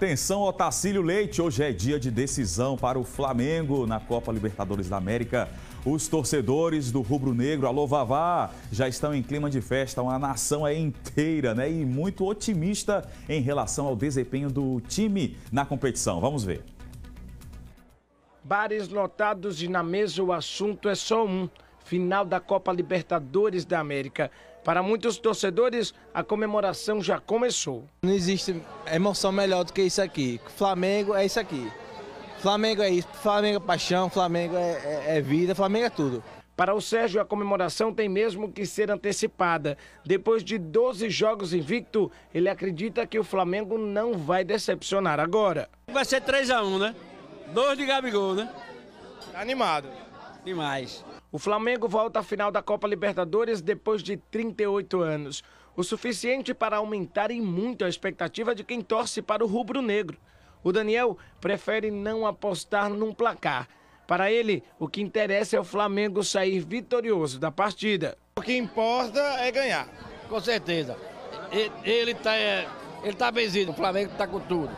Atenção, Otacílio Leite. Hoje é dia de decisão para o Flamengo na Copa Libertadores da América. Os torcedores do Rubro Negro, alô Vavá, já estão em clima de festa. Uma nação é inteira, né? E muito otimista em relação ao desempenho do time na competição. Vamos ver. Bares lotados e na mesa o assunto é só um: final da Copa Libertadores da América. Para muitos torcedores, a comemoração já começou. Não existe emoção melhor do que isso aqui. Flamengo é isso aqui. Flamengo é isso. Flamengo é paixão, Flamengo é, é, é vida, Flamengo é tudo. Para o Sérgio, a comemoração tem mesmo que ser antecipada. Depois de 12 jogos invicto, ele acredita que o Flamengo não vai decepcionar agora. Vai ser 3 a 1 né? Dois de Gabigol, né? Tá animado. Demais. O Flamengo volta à final da Copa Libertadores depois de 38 anos. O suficiente para aumentar em muito a expectativa de quem torce para o rubro-negro. O Daniel prefere não apostar num placar. Para ele, o que interessa é o Flamengo sair vitorioso da partida. O que importa é ganhar. Com certeza. Ele está ele tá benzido, é, tá o Flamengo está com tudo.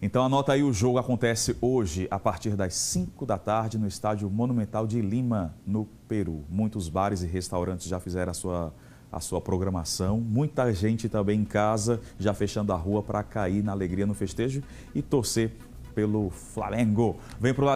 Então anota aí, o jogo acontece hoje, a partir das 5 da tarde, no Estádio Monumental de Lima, no Peru. Muitos bares e restaurantes já fizeram a sua, a sua programação, muita gente também em casa, já fechando a rua para cair na alegria no festejo e torcer pelo Flamengo. Vem pro